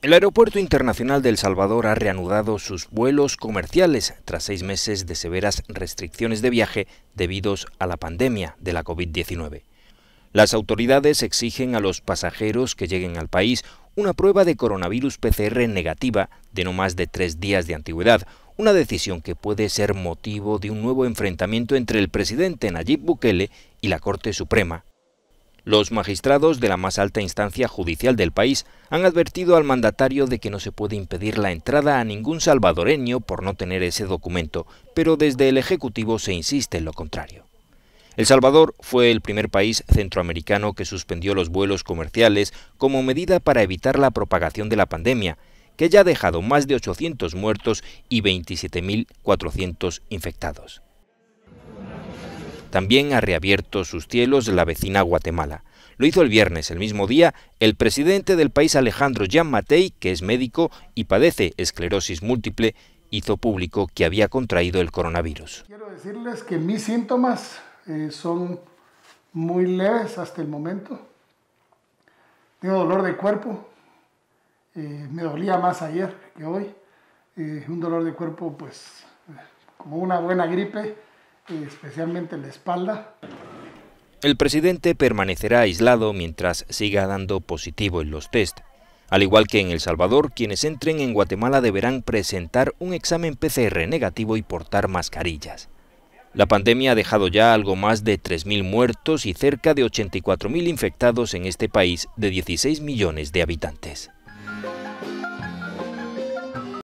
El Aeropuerto Internacional de El Salvador ha reanudado sus vuelos comerciales tras seis meses de severas restricciones de viaje debido a la pandemia de la COVID-19. Las autoridades exigen a los pasajeros que lleguen al país una prueba de coronavirus PCR negativa de no más de tres días de antigüedad, una decisión que puede ser motivo de un nuevo enfrentamiento entre el presidente Nayib Bukele y la Corte Suprema los magistrados de la más alta instancia judicial del país han advertido al mandatario de que no se puede impedir la entrada a ningún salvadoreño por no tener ese documento, pero desde el Ejecutivo se insiste en lo contrario. El Salvador fue el primer país centroamericano que suspendió los vuelos comerciales como medida para evitar la propagación de la pandemia, que ya ha dejado más de 800 muertos y 27.400 infectados. También ha reabierto sus cielos la vecina Guatemala. Lo hizo el viernes, el mismo día, el presidente del país Alejandro Jean Matei, que es médico y padece esclerosis múltiple, hizo público que había contraído el coronavirus. Quiero decirles que mis síntomas eh, son muy leves hasta el momento. Tengo dolor de cuerpo, eh, me dolía más ayer que hoy. Eh, un dolor de cuerpo, pues, como una buena gripe especialmente en la espalda. El presidente permanecerá aislado mientras siga dando positivo en los test. Al igual que en El Salvador, quienes entren en Guatemala deberán presentar un examen PCR negativo y portar mascarillas. La pandemia ha dejado ya algo más de 3.000 muertos y cerca de 84.000 infectados en este país de 16 millones de habitantes.